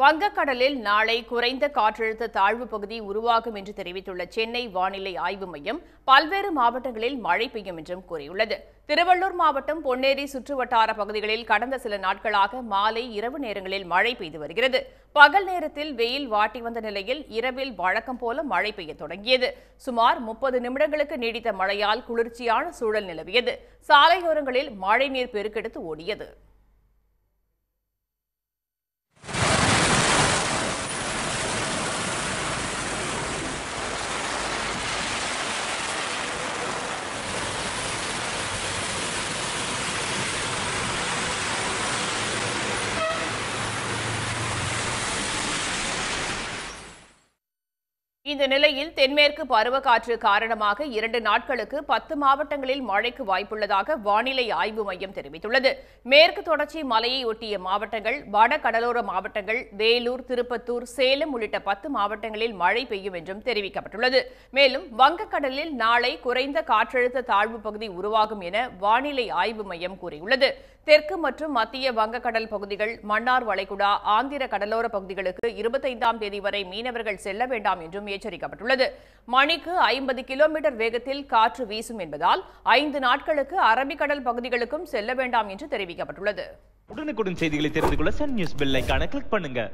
வங்கக்கடலில் நாளை குறைந்த காற்றழுத்த தாழ்வு பகுதி உருவாகும் என்று தெரிவித்துள்ள சென்னை வானிலை ஆய்வு மையம் பல்வேறு மாவட்டங்களில் மழை பெய்யும் என்றும் கூறியுள்ளது திருவள்ளூர் மாவட்டம் பொன்னேரி சுற்றுவட்டார பகுதிகளில் கடந்த சில நாட்களாக மாலை இரவு நேரங்களில் மழை பெய்து வருகிறது பகல் நேரத்தில் வெயில் வாட்டி வந்த நிலையில் இரவில் வழக்கம் போல மழை பெய்ய தொடங்கியது சுமார் முப்பது நிமிடங்களுக்கு நீடித்த மழையால் குளிர்ச்சியான சூழல் நிலவியது சாலையோரங்களில் மழைநீர் பெருக்கெடுத்து ஓடியது இந்த நிலையில் தென்மேற்கு பருவக்காற்று காரணமாக இரண்டு நாட்களுக்கு பத்து மாவட்டங்களில் மழைக்கு வாய்ப்புள்ளதாக வானிலை ஆய்வு மையம் தெரிவித்துள்ளது மேற்கு தொடர்ச்சி மலையை ஒட்டிய மாவட்டங்கள் வட கடலோர மாவட்டங்கள் வேலூர் திருப்பத்தூர் சேலம் உள்ளிட்ட பத்து மாவட்டங்களில் மழை பெய்யும் என்றும் தெரிவிக்கப்பட்டுள்ளது மேலும் வங்கக்கடலில் நாளை குறைந்த காற்றழுத்த தாழ்வு பகுதி உருவாகும் என வானிலை ஆய்வு மையம் கூறியுள்ளது தெற்கு மற்றும் மத்திய வங்கக்கடல் பகுதிகள் மன்னார் வளைகுடா ஆந்திர கடலோர பகுதிகளுக்கு இருபத்தைந்தாம் தேதி வரை மீனவர்கள் செல்ல வேண்டாம் என்றும் எச்சரிக்கப்பட்டுள்ளது மணிக்கு ஐம்பது கிலோமீட்டர் வேகத்தில் காற்று வீசும் என்பதால் ஐந்து நாட்களுக்கு அரபிக்கடல் பகுதிகளுக்கும் செல்ல வேண்டாம் என்று தெரிவிக்கப்பட்டுள்ளது உடனுக்குடன் செய்திகளை தெரிந்து கொள்ள சன் நியூஸ் கிளிக் பண்ணுங்க